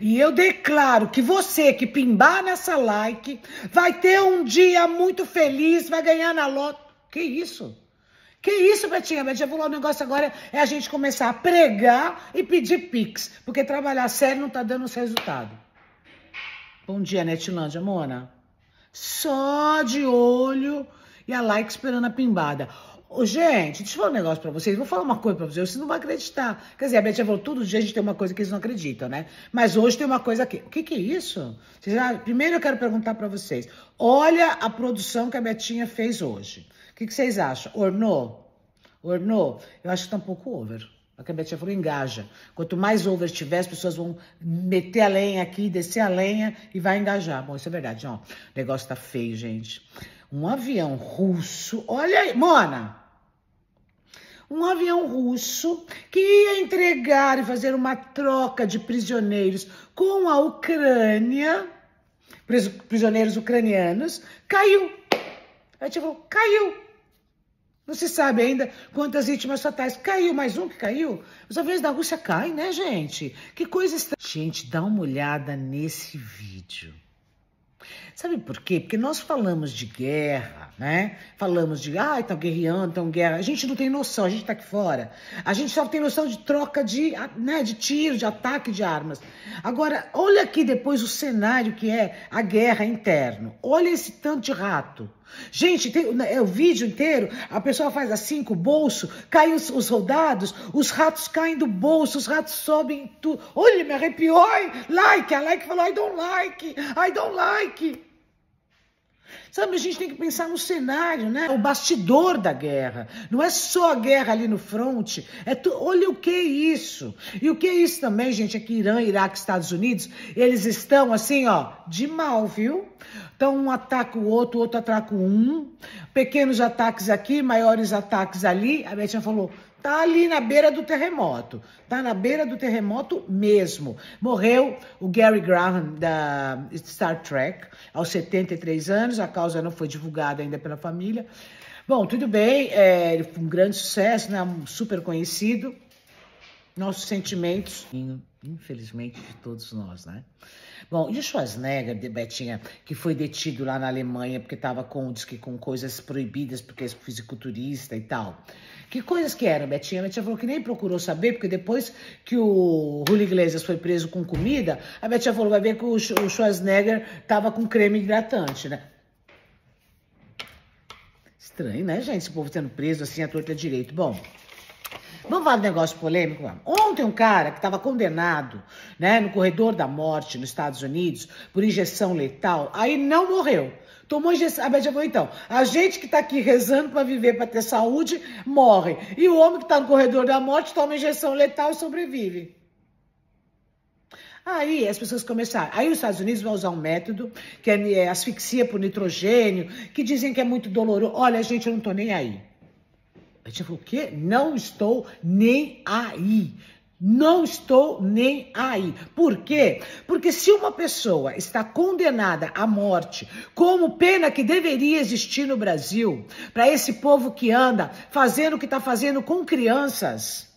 E eu declaro que você que pimbar nessa like vai ter um dia muito feliz, vai ganhar na loto. Que isso? Que isso, Betinha? Betinha lá o negócio agora é a gente começar a pregar e pedir pix, porque trabalhar sério não tá dando os resultados. Bom dia, Netilândia, Mona. Só de olho e a like esperando a pimbada. Ô, gente, deixa eu falar um negócio pra vocês. Vou falar uma coisa pra vocês. Vocês não vão acreditar. Quer dizer, a Betinha falou, todo dia a gente tem uma coisa que eles não acreditam, né? Mas hoje tem uma coisa aqui. O que, que é isso? Vocês, primeiro eu quero perguntar pra vocês. Olha a produção que a Betinha fez hoje. O que, que vocês acham? Ornou? Ornou? Eu acho que tá um pouco over. A é que a Betinha falou, engaja. Quanto mais over tiver, as pessoas vão meter a lenha aqui, descer a lenha e vai engajar. Bom, isso é verdade, ó. O negócio tá feio, gente. Um avião russo. Olha aí, Mona! Um avião russo que ia entregar e fazer uma troca de prisioneiros com a Ucrânia, prisioneiros ucranianos, caiu. Aí tipo, caiu. Não se sabe ainda quantas vítimas fatais. Caiu mais um que caiu? Os aviões da Rússia caem, né, gente? Que coisa estranha. Gente, dá uma olhada nesse vídeo. Sabe por quê? Porque nós falamos de guerra, né? Falamos de, ah, estão guerreando, estão guerra. A gente não tem noção, a gente está aqui fora. A gente só tem noção de troca de, né, de tiro, de ataque de armas. Agora, olha aqui depois o cenário que é a guerra interno. Olha esse tanto de rato. Gente, tem, né, é o vídeo inteiro, a pessoa faz assim com o bolso, caem os, os soldados, os ratos caem do bolso, os ratos sobem tudo. Olha, me arrepiou, like, a like falou, I don't like, I don't like. Sabe, a gente tem que pensar no cenário, né? O bastidor da guerra. Não é só a guerra ali no fronte. É tu... Olha o que é isso. E o que é isso também, gente, é que Irã, Iraque, Estados Unidos, eles estão assim, ó, de mal, viu? Então, um ataca o outro, o outro ataca um. Pequenos ataques aqui, maiores ataques ali. A Betinha falou, tá ali na beira do terremoto, tá na beira do terremoto mesmo. Morreu o Gary Graham da Star Trek aos 73 anos, a causa não foi divulgada ainda pela família. Bom, tudo bem, é, ele foi um grande sucesso, né, super conhecido. Nossos sentimentos, infelizmente, de todos nós, né? Bom, e o Schwarzenegger, de Betinha, que foi detido lá na Alemanha porque estava com, com coisas proibidas, porque é fisiculturista e tal. Que coisas que eram, Betinha? a Betinha falou que nem procurou saber, porque depois que o Julio Iglesias foi preso com comida, a Betinha falou, vai ver que o Schwarzenegger estava com creme hidratante, né? Estranho, né, gente? Esse povo tendo preso assim, a torta direito. Bom... Vamos falar de negócio polêmico? Ontem um cara que estava condenado né, no corredor da morte nos Estados Unidos por injeção letal, aí não morreu. Tomou injeção. Ah, mas já então. A gente que está aqui rezando para viver, para ter saúde, morre. E o homem que está no corredor da morte toma injeção letal e sobrevive. Aí as pessoas começaram. Aí os Estados Unidos vão usar um método que é, é asfixia por nitrogênio, que dizem que é muito doloroso. Olha, gente, eu não estou nem aí. A gente falou, o quê? Não estou nem aí. Não estou nem aí. Por quê? Porque se uma pessoa está condenada à morte, como pena que deveria existir no Brasil, para esse povo que anda fazendo o que está fazendo com crianças,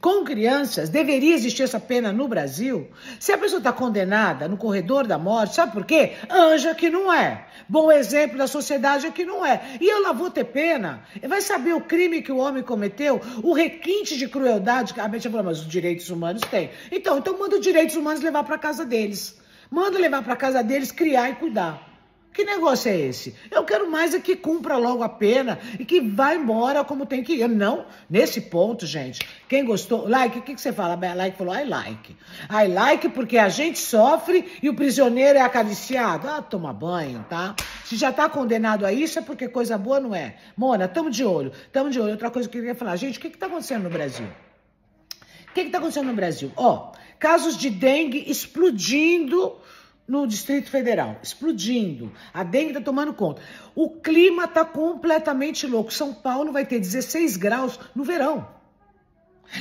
com crianças, deveria existir essa pena no Brasil? Se a pessoa está condenada no corredor da morte, sabe por quê? Anja que não é. Bom exemplo da sociedade é que não é. E ela vou ter pena. Vai saber o crime que o homem cometeu, o requinte de crueldade que a gente falou, mas os direitos humanos têm. Então, então manda os direitos humanos levar para casa deles. Manda levar para casa deles, criar e cuidar. Que negócio é esse? Eu quero mais é que cumpra logo a pena e que vá embora como tem que ir. Não, nesse ponto, gente, quem gostou, like, o que, que você fala? Like falou, I like. I like porque a gente sofre e o prisioneiro é acariciado. Ah, toma banho, tá? Se já tá condenado a isso, é porque coisa boa não é. Mona, tamo de olho, tamo de olho. Outra coisa que eu queria falar, gente, o que que tá acontecendo no Brasil? O que que tá acontecendo no Brasil? Ó, casos de dengue explodindo no Distrito Federal, explodindo. A dengue está tomando conta. O clima está completamente louco. São Paulo vai ter 16 graus no verão.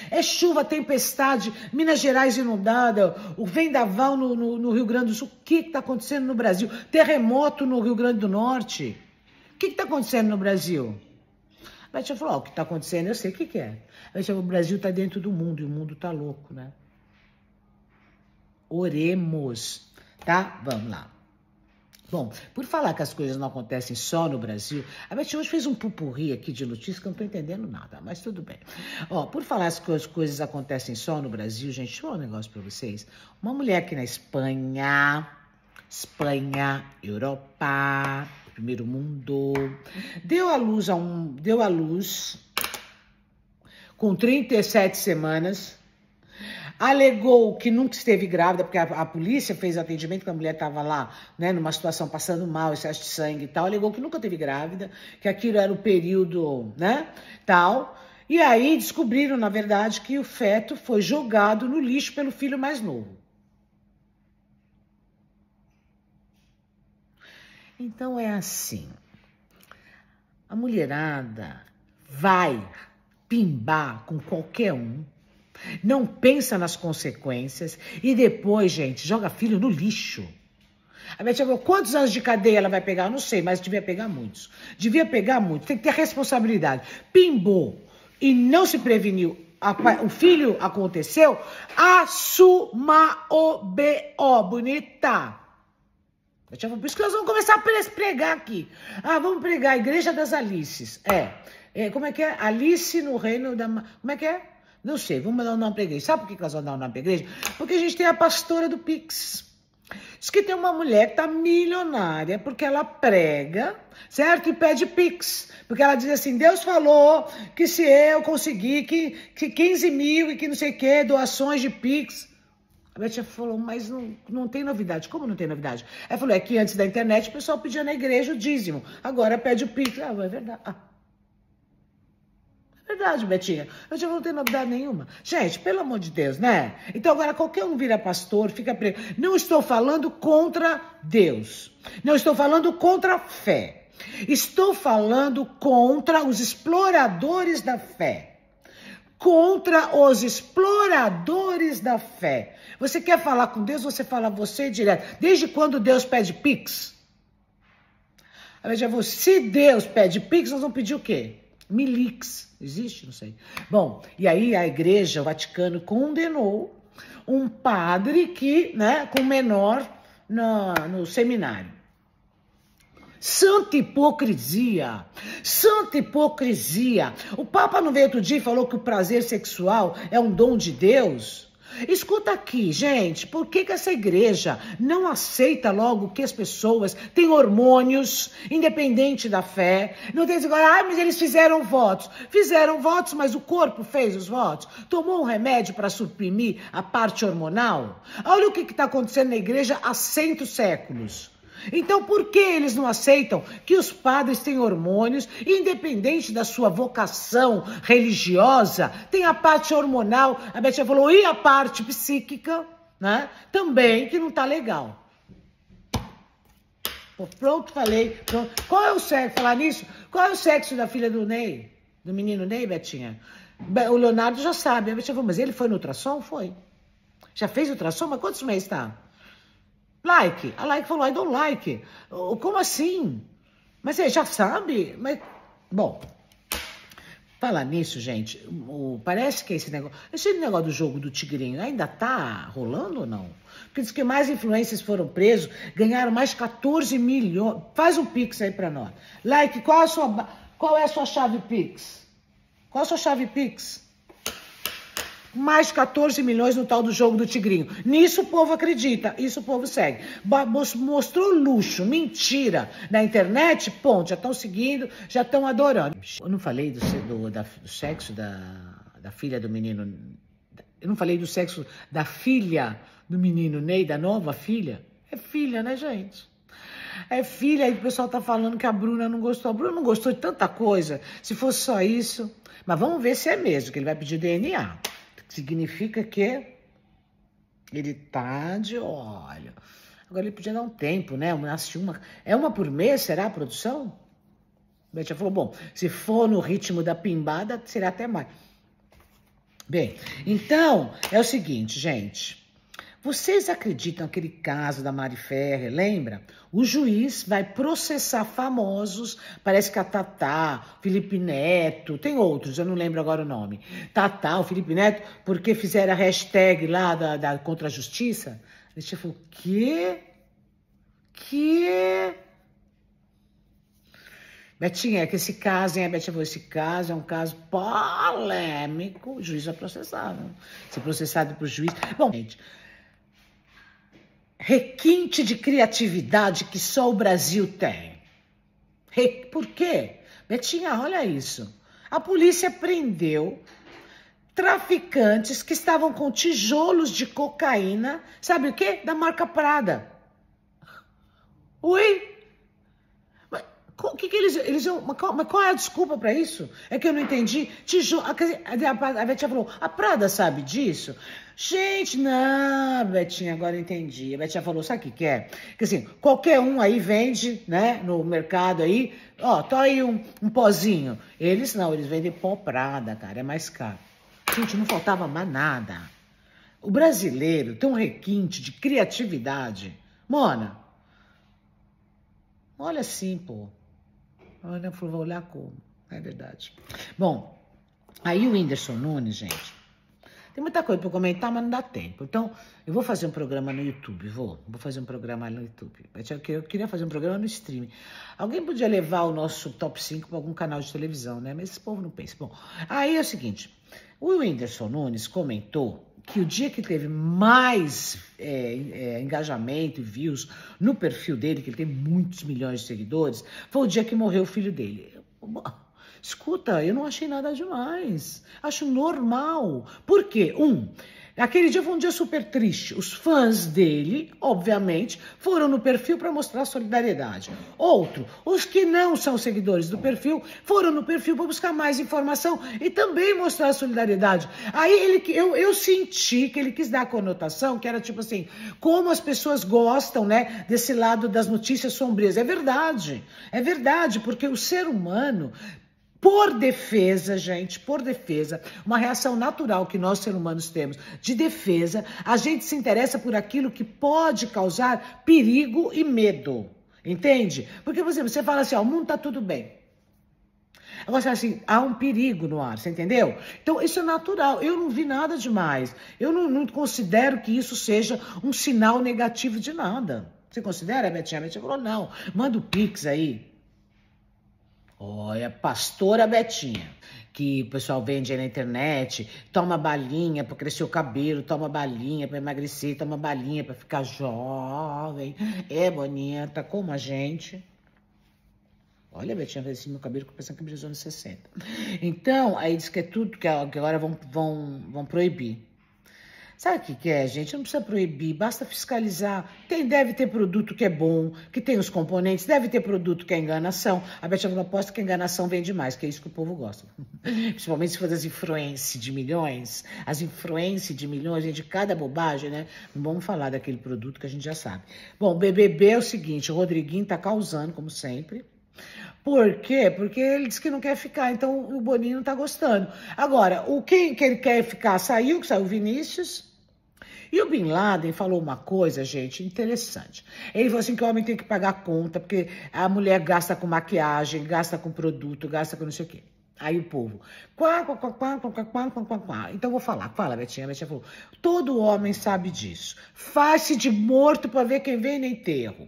É chuva, tempestade, Minas Gerais inundada, o vendaval no, no, no Rio Grande do Sul. O que está acontecendo no Brasil? Terremoto no Rio Grande do Norte. O que está acontecendo no Brasil? A gente falou, o que está acontecendo, eu sei o que, que é. A falou, o Brasil está dentro do mundo e o mundo está louco, né? Oremos tá? Vamos lá. Bom, por falar que as coisas não acontecem só no Brasil, a Beth hoje fez um pupurri aqui de notícias que eu não estou entendendo nada, mas tudo bem. Ó, por falar que as coisas acontecem só no Brasil, gente, deixa eu falar um negócio para vocês. Uma mulher aqui na Espanha, Espanha, Europa, primeiro mundo, deu à luz a um, deu à luz com 37 semanas alegou que nunca esteve grávida, porque a, a polícia fez o atendimento, que a mulher estava lá, né, numa situação passando mal, excesso de sangue e tal, alegou que nunca teve grávida, que aquilo era o período, né, tal. E aí descobriram, na verdade, que o feto foi jogado no lixo pelo filho mais novo. Então é assim. A mulherada vai pimbar com qualquer um não pensa nas consequências e depois, gente, joga filho no lixo. A minha tia falou, quantos anos de cadeia ela vai pegar? Eu não sei, mas devia pegar muitos. Devia pegar muitos, tem que ter responsabilidade. Pimbou e não se preveniu, o filho aconteceu, assuma o B.O., bonita. Eu falou, por isso que nós vamos começar a pregar aqui. Ah, vamos pregar a Igreja das Alices. É. é como é que é? Alice no Reino da... Como é que é? Não sei, vamos dar o nome para a igreja. Sabe por que nós vamos dar o nome para a igreja? Porque a gente tem a pastora do Pix. Diz que tem uma mulher que tá milionária porque ela prega, certo? E pede pix. Porque ela diz assim: Deus falou que se eu conseguir que, que 15 mil e que não sei o quê, doações de pix. A Betinha falou, mas não, não tem novidade. Como não tem novidade? Ela falou, é que antes da internet o pessoal pedia na igreja o dízimo. Agora pede o pix. Ah, é verdade. Ah. Verdade, Betinha. Eu já não tenho novidade nenhuma. Gente, pelo amor de Deus, né? Então agora qualquer um vira pastor, fica preso. Não estou falando contra Deus. Não estou falando contra a fé. Estou falando contra os exploradores da fé. Contra os exploradores da fé. Você quer falar com Deus, você fala você direto. Desde quando Deus pede pix? Veja, se Deus pede pix, nós vamos pedir o quê? Milix, existe? Não sei. Bom, e aí a Igreja, o Vaticano, condenou um padre que, né, com menor no no seminário. Santa hipocrisia! Santa hipocrisia! O Papa não veio outro dia e falou que o prazer sexual é um dom de Deus? Escuta aqui, gente, por que, que essa igreja não aceita logo que as pessoas têm hormônios, independente da fé? Não tem agora, ah, mas eles fizeram votos. Fizeram votos, mas o corpo fez os votos? Tomou um remédio para suprimir a parte hormonal? Olha o que está acontecendo na igreja há cento séculos. Então, por que eles não aceitam que os padres têm hormônios, independente da sua vocação religiosa? Tem a parte hormonal, a Betinha falou, e a parte psíquica, né? Também que não tá legal. Pô, pronto, falei. Pronto. Qual é o sexo? Falar nisso? Qual é o sexo da filha do Ney? Do menino Ney, Betinha? O Leonardo já sabe. A Betinha falou, mas ele foi no ultrassom? Foi. Já fez ultrassom? Mas quantos meses tá? Like. A like falou, I don't like. Como assim? Mas você já sabe? Mas, bom, Falar nisso, gente, o, parece que é esse negócio. Esse negócio do jogo do Tigrinho ainda tá rolando ou não? Porque diz que mais influências foram presos, ganharam mais 14 milhões. Faz um Pix aí para nós. Like, qual, a sua, qual é a sua chave Pix? Qual a sua chave Pix? mais 14 milhões no tal do jogo do Tigrinho. Nisso o povo acredita, isso o povo segue. Mostrou luxo, mentira na internet, ponto, já estão seguindo, já estão adorando. Eu não falei do, do, da, do sexo da, da filha do menino. Eu não falei do sexo da filha do menino Ney, da nova filha? É filha, né, gente? É filha, aí o pessoal tá falando que a Bruna não gostou. A Bruna não gostou de tanta coisa. Se fosse só isso. Mas vamos ver se é mesmo, que ele vai pedir DNA. Significa que ele tá de olho. Agora ele podia dar um tempo, né? Nasce uma. É uma por mês, será a produção? Betia falou: bom, se for no ritmo da pimbada, será até mais. Bem, então é o seguinte, gente. Vocês acreditam aquele caso da Mari Ferrer, lembra? O juiz vai processar famosos, parece que a Tatá, Felipe Neto, tem outros, eu não lembro agora o nome. Tatá, o Felipe Neto, porque fizeram a hashtag lá da, da contra a justiça. A gente falou, que? Que? Betinha, é que esse caso, hein? A Betinha falou, esse caso é um caso polêmico, o juiz é processado. Né? Ser processado por juiz. Bom, gente requinte de criatividade que só o Brasil tem. Re... Por quê? Betinha, olha isso. A polícia prendeu traficantes que estavam com tijolos de cocaína, sabe o quê? Da marca Prada. Oi? Mas o que, que eles. eles mas, qual, mas qual é a desculpa para isso? É que eu não entendi. Tijolo. a, a, a Betinha falou: a Prada sabe disso? Gente, não, Betinha, agora entendi. A Betinha falou, sabe o que, que é? Que assim, qualquer um aí vende, né, no mercado aí, ó, tá aí um, um pozinho. Eles não, eles vendem pó prada, cara, é mais caro. Gente, não faltava mais nada. O brasileiro tem um requinte de criatividade. Mona, olha assim, pô. Olha, vou olhar como. É verdade. Bom, aí o Whindersson Nunes, gente, tem muita coisa para comentar, mas não dá tempo. Então, eu vou fazer um programa no YouTube, vou. Vou fazer um programa no YouTube. Eu queria fazer um programa no streaming. Alguém podia levar o nosso top 5 para algum canal de televisão, né? Mas esse povo não pensa. Bom, aí é o seguinte. O Whindersson Nunes comentou que o dia que teve mais é, é, engajamento e views no perfil dele, que ele tem muitos milhões de seguidores, foi o dia que morreu o filho dele. Escuta, eu não achei nada demais. Acho normal. Por quê? Um, aquele dia foi um dia super triste. Os fãs dele, obviamente, foram no perfil para mostrar solidariedade. Outro, os que não são seguidores do perfil foram no perfil para buscar mais informação e também mostrar solidariedade. Aí ele, eu, eu senti que ele quis dar a conotação que era tipo assim, como as pessoas gostam, né, desse lado das notícias sombrias. É verdade, é verdade, porque o ser humano por defesa, gente, por defesa, uma reação natural que nós seres humanos temos de defesa, a gente se interessa por aquilo que pode causar perigo e medo. Entende? Porque, por exemplo, você fala assim: ó, o mundo tá tudo bem. Agora você assim, há um perigo no ar, você entendeu? Então, isso é natural. Eu não vi nada demais. Eu não, não considero que isso seja um sinal negativo de nada. Você considera, Betinha? A Betinha falou: não, manda o Pix aí. Olha, pastora Betinha, que o pessoal vende aí na internet, toma balinha para crescer o cabelo, toma balinha para emagrecer, toma balinha para ficar jovem. É bonita, como a gente. Olha, Betinha fez assim meu cabelo, que a pensando que me nos anos 60. Então, aí diz que é tudo, que agora vão, vão, vão proibir. Sabe o que, que é, gente? Não precisa proibir, basta fiscalizar. Tem, deve ter produto que é bom, que tem os componentes, deve ter produto que é enganação. A Beth falou, aposto que a enganação vende mais, que é isso que o povo gosta. Principalmente se for das influências de milhões, as influências de milhões, gente, cada bobagem, né? Não vamos falar daquele produto que a gente já sabe. Bom, BBB é o seguinte, o Rodriguinho tá causando, como sempre. Por quê? Porque ele disse que não quer ficar, então o Boninho não tá gostando. Agora, o quem que ele quer ficar saiu, que saiu o Vinícius, e o Bin Laden falou uma coisa, gente, interessante. Ele falou assim que o homem tem que pagar conta, porque a mulher gasta com maquiagem, gasta com produto, gasta com não sei o quê. Aí o povo, quá, quá, quá, quá, quá, quá, quá, quá, quá. Então vou falar, fala Betinha, a Betinha falou, todo homem sabe disso. Faz-se de morto para ver quem vem no enterro.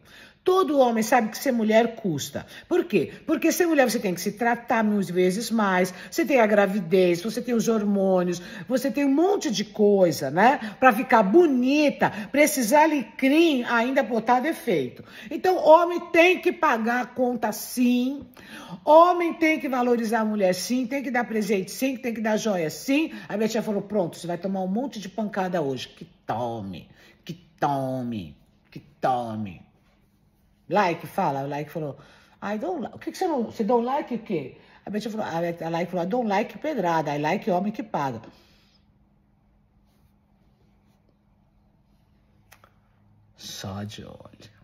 Todo homem sabe que ser mulher custa. Por quê? Porque ser mulher você tem que se tratar mil vezes mais, você tem a gravidez, você tem os hormônios, você tem um monte de coisa, né? Para ficar bonita, precisar alecrim ainda botar defeito. Então, homem tem que pagar a conta sim, homem tem que valorizar a mulher sim, tem que dar presente sim, tem que dar joia sim. A minha tia falou: pronto, você vai tomar um monte de pancada hoje. Que tome, que tome, que tome. Like, fala. O like falou, I don't like. O que, que você não. Você dá um like o quê? A Betinha falou, a like falou, I don't like pedrada, I like homem que paga. Só de olho.